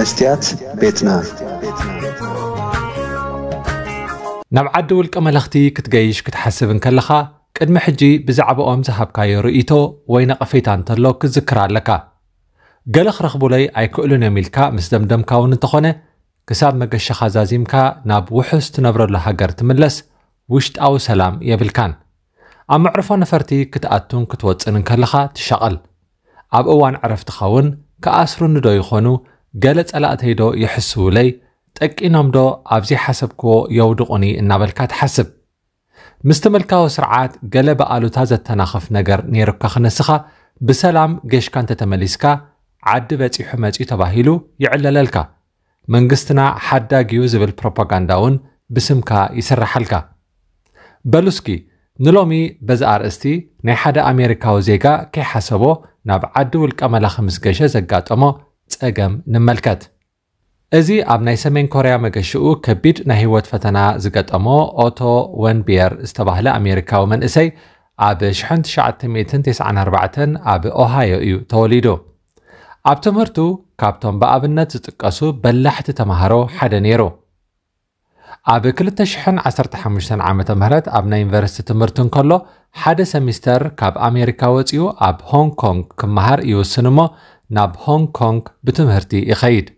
መስትያት ቤትና ናብ ዓዲ ውልቀ መለኽቲ ክትገይሽ ክትሓስብን ከለኻ ቅድሚ ሕጂ ብዛዕባኦም ዝሃብካዮ ርእቶ ወይ ነቐፌታ እንተሎ ክዝክር ኣለካ ገለ ክረኽቡለይ ኣይክእሉን እዮም ኢልካ ምስ ደምደምካ እውን እንተኾነ ክሳብ መገሸኻ ዛዚምካ ናብ ውሑስ ትነብረሉ ሃገር ትምለስ ውሽጣዊ ሰላም የብልካን ኣብ መዕርፎ ነፈርቲ ክትኣቱን ክትወፅንን ከለኻ ትሸቐል ኣብ እዋን ዕረፍትኻ እውን ከኣስሩኒ ዶ ይኾኑ ገለ ጸላእተይ ዶ ይሕስውለይ ጠቂኖም ዶ ኣብዚ ሓሰብክዎ የውድቑኒ እናበልካ ትሓስብ ምስቲ መልካዊ ስርዓት ገለ በኣሉታ ዘተናኽፍ ነገር ነይሩካ ክነስኻ ብሰላም ጌሽካ እንተተመሊስካ ዓዲ በፂሑ መፂኡ ተባሂሉ ይዕለለልካ መንግስትና ሓዳጊዩ ዝብል ፕሮፓጋንዳ እውን ብስምካ ይስራሓልካ በሉስኪ ንሎሚ በዚ ኣርእስቲ ናይ ሓደ ኣሜሪካዊ ዜጋ ከይሓሰቦ ናብ ዓዲ ውልቀ መላኺ ምስ ገሸ ዘጋጠሞ ፀገም ንመልከት እዚ ኣብ ናይ ሰሜን ኮርያ መገሽኡ ከቢድ ናይ ህይወት ፈተና ዝገጠሞ ኦቶ ወንቢየር ዝተባህለ ኣሜሪካዊ መንእሰይ ኣብ 1994 ኣብ ኦሃዮ እዩ ተወሊዱ ኣብ ትምህርቱ ካብቶም ብኣብነት ዝጥቀሱ በላሕቲ ተምሃሮ ሓደ ነይሩ ኣብ 215 ዓ ም ኣብ ናይ ዩኒቨርስቲ ትምህርቲ እንከሎ ሓደ ሰሚስተር ካብ ኣሜሪካ ወፂኡ ኣብ ሆንግ ኮንግ ክመሃር ይውስን እሞ ናብ ሆንግ ኮንግ ብትምህርቲ ይኸይድ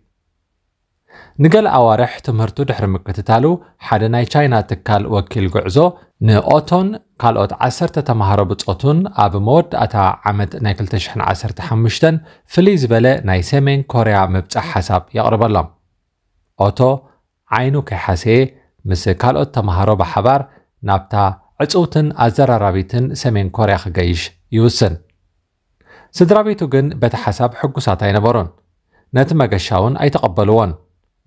ንገለ ኣዋርሕ ትምህርቱ ድሕሪ ምክትታሉ ሓደ ናይ ቻይና ትካል ወኪል ጉዕዞ ንኦቶን ካልኦት 10 ተምሃሮ ብፆቱን ኣብ መወዳእታ ዓመት ናይ 215 ፍልይ ዝበለ ናይ ሰሜን ኮርያ ምብፃሕ ሓሳብ የቕርበሎም ኦቶ ዓይኑ ከይሓሰየ ምስ ካልኦት ተምሃሮ ብሓባር ናብታ ዕፅውትን ኣዘራራቢትን ሰሜን ኮርያ ክገይሽ ይውስን ስድራ ቤቱ ግን በቲ ሓሳብ ሕጉሳት ኣይነበሩን ነቲ መገሻ እውን ኣይተቐበልዎን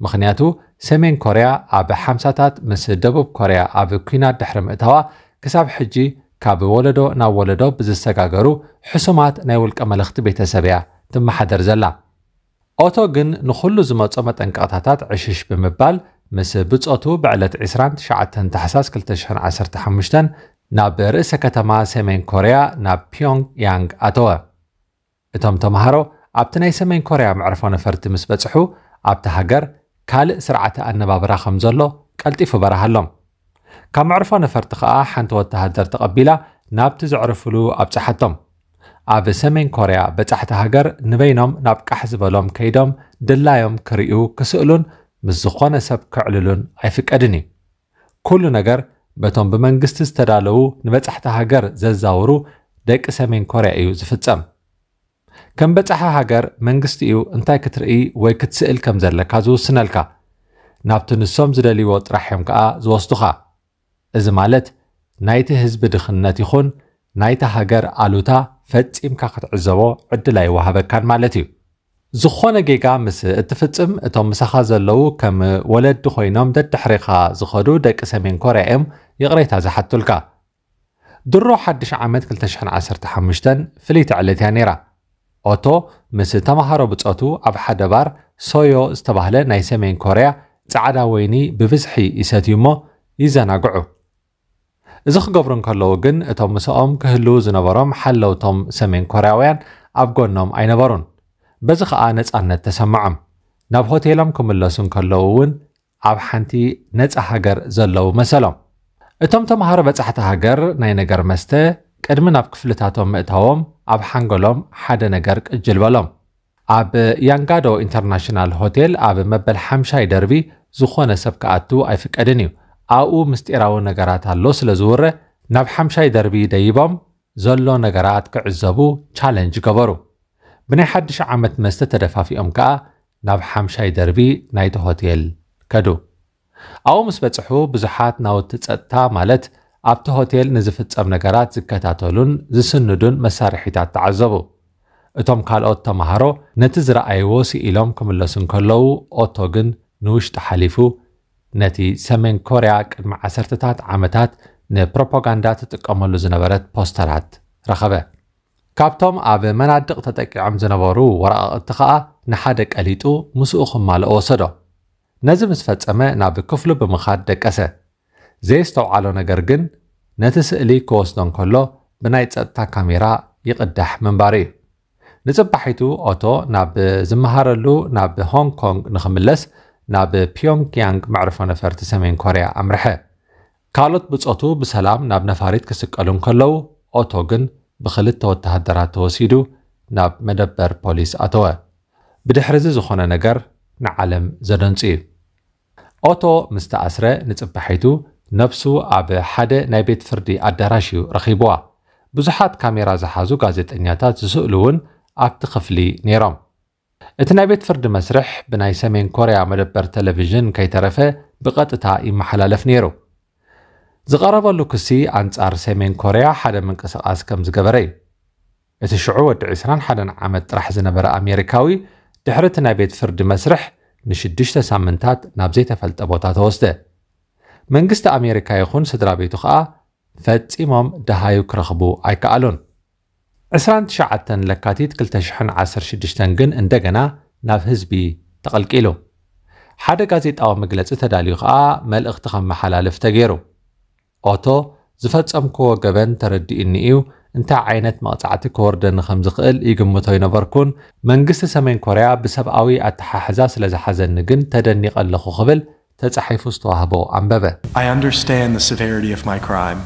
ምክንያቱ ሰሜን ኮርያ ኣብ ሓምሳታት ምስ ደቡብ ኮርያ ኣብ ኩናት ድሕሪ ምእታዋ ክሳብ ሕጂ ካብ ወለዶ ናብ ወለዶ ብዝሰጋገሩ ሕሱማት ናይ ውልቀ መልእኽቲ ቤተሰብ እያ ትመሓደር ዘላ ኦቶ ግን ንኩሉ ዝመፁ መጠንቀቕታታት ዕሽሽ ብምባል ምስ ብፆቱ ብዕለት 29 ታሕሳስ 215 ናብ ርእሰ ከተማ ሰሜን ኮርያ ናብ ያንግ ኣተወ እቶም ተምሃሮ ኣብቲ ናይ ሰሜን ኮርያ መዕርፎ ነፈርቲ ምስ በፅሑ ኣብቲ ሃገር ካልእ ስርዓተ ኣነባብራ ከም ዘሎ ቀልጢፉ በረሃሎም ካብ መዕርፎ ነፈርቲ ከዓ ሓንቲ ወተሃደር ተቐቢላ ናብቲ ዘዕርፍሉ ኣብፅሓቶም ኣብ ሰሜን ኮርያ በፃሕቲ ሃገር ንበይኖም ናብ ቃሕ ዝበሎም ከይዶም ድላዮም ክርእዩ ክስእሉን ምስ ዝኾነ ሰብ ክዕልሉን ኣይፍቀድን እዩ ኩሉ ነገር በቶም ብመንግስቲ ዝተዳለዉ ንበፃሕቲ ሃገር ዘዛውሩ ደቂ ሰሜን ኮርያ እዩ ዝፍጸም كم بتح هاجر منجست إيو أنت كتر إي ويكت سئل كم زر لك هذا السنة لك نابتن السوم زر لي وات رحم كأ زوستها إذا مالت نايت هزب دخن نتيخون نايت هاجر علوتا فت إم كخت عزوا عد لا يوهب كان مالتي زخونا جيجا مس اتفتم اتوم مسخاز اللو كم ولد دخوينام دت تحريقا زخدو دك سمين كوري ام يغريت هذا حتى تلقى درو حدش عمد كل تشحن عسر تحمشتن فليت على تانيرا يعني ኦቶ ምስ ተምሃሮ ብፀቱ ኣብ ሓደ ባር ሶዮ ዝተባህለ ናይ ሰሜን ኮርያ ፃዕዳ ወይኒ ብብዝሒ ይሰትዩ እሞ ይዘናግዑ እዚ ክገብሩ እንከለዉ ግን እቶም ምስኦም ክህልው ዝነበሮም ሓለውቶም ሰሜን ኮርያውያን ኣብ ጎኖም ኣይነበሩን በዚ ከዓ ነፃነት ተሰምዖም ናብ ሆቴሎም ክምለሱ እንከለዉ እውን ኣብ ሓንቲ ነፃ ሃገር ዘለዉ መሰሎም እቶም ተምሃሮ በፃሕቲ ሃገር ናይ ነገር መስተ ቅድሚ ናብ ክፍልታቶም ምእታዎም ኣብ ሓንጎሎም ሓደ ነገር ቅጅል በሎም ኣብ ያንጋዶ ኢንተርናሽናል ሆቴል ኣብ መበል ሓምሻይ ደርቢ ዝኾነ ሰብ ክኣቱ ኣይፍቀድን እዩ ኣብኡ ምስጢራዊ ነገራት ኣሎ ስለ ዝውረ ናብ ሓምሻይ ደርቢ ደይቦም ዘሎ ነገራት ክዕዘቡ ቻለንጅ ገበሩ ብናይ ሓድሽ ዓመት መስተ ተደፋፊኦም ከዓ ናብ ሓምሻይ ደርቢ ናይቲ ሆቴል ከዱ ኣብኡ ምስ በፅሑ ብዙሓት ናውቲ ፀጥታ ማለት ኣብቲ ሆቴል ንዝፍጸም ነገራት ዝከታተሉን ዝስንዱን መሳርሒታት ተዓዘቡ እቶም ካልኦት ተምሃሮ ነቲ ዝረኣይዎ ስኢሎም ክምለሱ እንከለዉ ኦቶ ግን ንውሽጢ ሓሊፉ ነቲ ሰሜን ኮርያ ቅድሚ ዓሰርተታት ዓመታት ንፕሮፓጋንዳ ትጥቀመሉ ዝነበረት ፖስተራት ረኸበ ካብቶም ኣብ መናድቕ ተጠቂዖም ዝነበሩ ወረቓቕቲ ከዓ ንሓደ ቀሊጡ ምስኡ ክማልኦ ወሰዶ ነዚ ምስ ፈጸመ ናብ ክፍሉ ብምኻድ ደቀሰ ዘየስተውዓሎ ነገር ግን ነቲ ስእሊ ክወስዶ እንከሎ ብናይ ፀጥታ ካሜራ ይቕዳሕ ምንባር እዩ ንፅባሒቱ ኦቶ ናብ ዝመሃረሉ ናብ ሆንግ ኮንግ ንኽምለስ ናብ ፒዮንግያንግ መዕርፎ ነፈርቲ ሰሜን ኮርያ ኣምርሐ ካልኦት ብፆቱ ብሰላም ናብ ነፋሪት ክስቀሉ እንከለዉ ኦቶ ግን ብክልተ ወተሃደራት ተወሲዱ ናብ መደበር ፖሊስ ኣተወ ብድሕሪዚ ዝኾነ ነገር ንዓለም ዘደንፁ እዩ ኦቶ ምስ ተኣስረ ንፅባሒቱ نفسو عب حدا نبيت فردي الدراشيو رخيبوا بزحات كاميرا زحازو قازت انياتات زسؤلون عبت خفلي نيرام اتنابيت فرد مسرح بناي سمين كوريا مدبر تلفزيون كي ترفه بقات تا محلالف نيرو زغربا لوكسي انت ار سمين كوريا حدا من قصق اسكم زغبري ات شعوة عسران حدا عمد راح زنبر امريكاوي دحرت نابيت فرد مسرح نشدش تسامنتات نابزي تفلت ابوتات وسته መንግስቲ ኣሜሪካ ይኹን ስድራ ቤቱ ከዓ ፈጺሞም ደሃዩ ክረኽቡ ኣይከኣሉን 29 ለካቲት 216 ግን እንደገና ናብ ህዝቢ ተቐልቂሉ ሓደ ጋዜጣዊ መግለፂ ተዳልዩ ከዓ መልእኽቲ ከመሓላልፍ ተገይሩ ኦቶ ዝፈጸምክዎ ገበን ተረዲእኒ እዩ እንታይ ዓይነት መቕጻዕቲ ክወርደኒ ከም ዝኽእል ይግምቶ ይነበርኩን መንግስቲ ሰሜን ኮርያ ብሰብኣዊ ኣተሓሕዛ ስለ ዝሓዘኒ ግን ተደኒቐ ኣለኹ ክብል ተጻሒፉ ዝተዋህቦ I understand the severity of my crime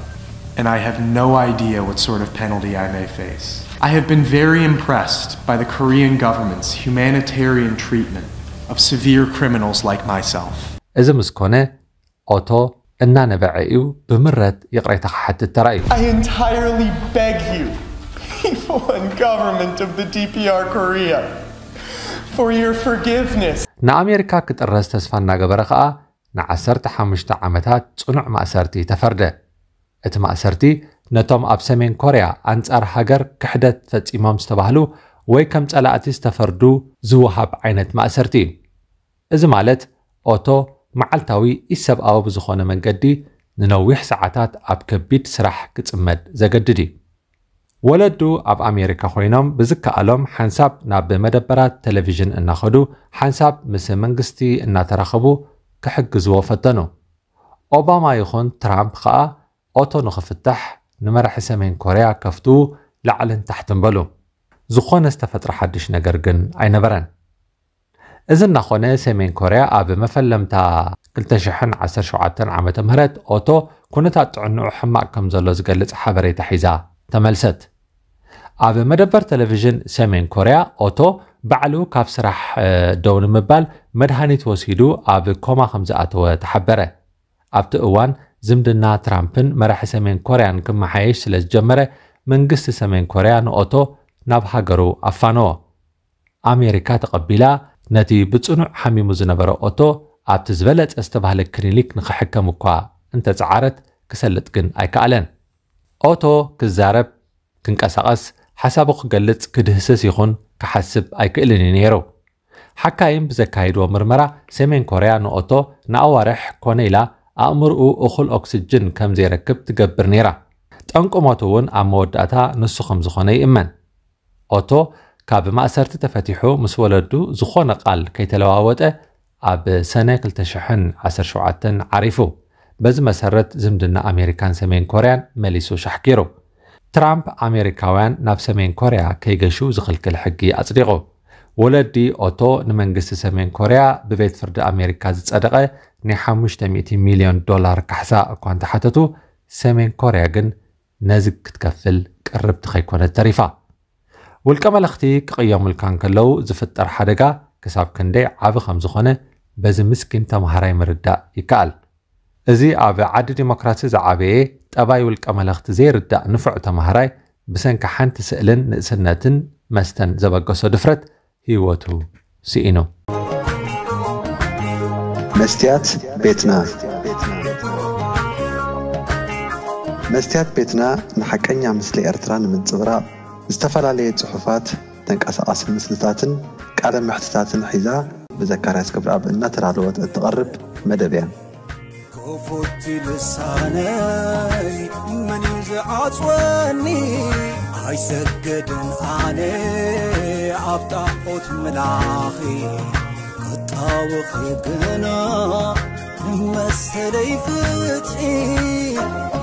and I have no idea what sort of penalty I may face. I have been very impressed by the Korean government's humanitarian treatment of severe criminals like myself. እዚ ምስ ኦቶ እናነበዐ እዩ ብምረት ይቕሬታ ክሓትት ተራእዩ I entirely beg you people and government of the DPR Korea for your forgiveness ንኣሜሪካ ክጥረዝ ተስፋ እናገበረ ኸኣ ንዓሰርተ ሓሙሽተ ዓመታት ጽኑዕ ማእሰርቲ ተፈርደ እቲ ማእሰርቲ ነቶም ኣብ ሰሜን ኮርያ ኣንጻር ሃገር ክሕደት ፈጺሞም ዝተባህሉ ወይ ከም ጸላእቲ ዝተፈርዱ ዝውሃብ ዓይነት ማእሰርቲ እዩ እዚ ማለት ኦቶ መዓልታዊ ኢሰብኣዊ ብዝኾነ መንገዲ ንነዊሕ ሰዓታት ኣብ ከቢድ ስራሕ ክጽመድ ዘገድድ እዩ ولدو اب امریکا خوینم بزک علم حساب ناب مدبرات تلویزیون انخدو حساب مس منگستی ناترخبو که حجزو فتنو اوباما یخون ترامپ خا اوتو نخ فتح نمر حسمین کوریا کفتو لعلن تحتن بلو زخون استفتر حدش نگرگن اینا برن ازن نخونه سمین کوریا اب مفلم تا قلت شحن عسر شعاتن عمت مهرت اوتو كنتا تعنو حماء كمزلو زقلت حبري تحيزا ተመልሰት ኣብ መደበር ቴሌቭዥን ሰሜን ኮርያ ኦቶ ባዕሉ ካብ ስራሕ ደው ንምባል መድሃኒት ወሲዱ ኣብ ኮማ ከም ዝኣተወ ተሓበረ ኣብቲ እዋን ዝምድና ትራምፕን መራሒ ሰሜን ኮርያን ክመሓየሽ ስለ ዝጀመረ መንግስቲ ሰሜን ኮርያ ንኦቶ ናብ ሃገሩ ኣፋነዎ ኣሜሪካ ተቐቢላ ነቲ ብፅኑዕ ሓሚሙ ዝነበረ ኦቶ ኣብቲ ዝበለፀ ዝተባህለ ክሊኒክ ንኽሕከም እኳ እንተፀዓረት ክሰልጥ ግን ኣይከኣለን ኦቶ ክዛረብ ክንቀሳቐስ ሓሳቡ ክገልጽ ክድህስስ ይኹን ክሓስብ ኣይክእልን እዩ ነይሩ ሓካይም ብዘካይድዎ ምርመራ ሰሜን ኮርያ ንኦቶ ንኣዋርሕ ኮነ ኢላ ኣእምርኡ እኹል ኦክስጅን ከም ዘይረክብ ትገብር ነይራ ጠንቂ ሞቱ እውን ኣብ መወዳእታ ንሱ ከም ዝኾነ ይእመን ኦቶ ካብ ማእሰርቲ ተፈቲሑ ምስ ወለዱ ዝኾነ ቃል ከይተለዋወጠ ኣብ ሰነ 217 ዓሪፉ በዚ መሰረት ዝምድና ኣሜሪካን ሰሜን ኮርያን መሊሱ ሻሕኪሩ ትራምፕ ኣሜሪካውያን ናብ ሰሜን ኮርያ ከይገሹ ዝኽልክል ሕጊ ኣጽዲቑ ወለዲ ኦቶ ንመንግስቲ ሰሜን ኮርያ ብቤት ፍርዲ ኣሜሪካ ዝጸደቐ ናይ 500 ሚልዮን ዶላር ካሕሳ እኳ እንተሓተቱ ሰሜን ኮርያ ግን ነዚ ክትከፍል ቅርብቲ ከይኮነት ተሪፋ ውልቀ መለእኽቲ ክቕየሙልካ እንከለዉ ዝፍጠር ሓደጋ ክሳብ ክንደይ ዓብ ከም ዝኾነ በዚ ምስኪን ተምሃራይ ምርዳእ ይከኣል إذا أبى عدد ديمقراطية زعابي أبى يولك أملاخت زير الدع نفع تمهراي بسن كحن تسألن نسنتن مستن زبق صدفرت هيوته سئنو مستيات بيتنا مستيات بيتنا نحكينا مثل إرتران من زبراء استفعل صحفات تنقص مسلساتن قال محتساتن حذاء بذكر يسكبر أب النتر على الوضع كفوت لساني من يزعصوني ኣይሰግድን ኣነ ኣብ ጣዖት መላኺ ክጣውኺ ግና መሰለይ ፍትሒ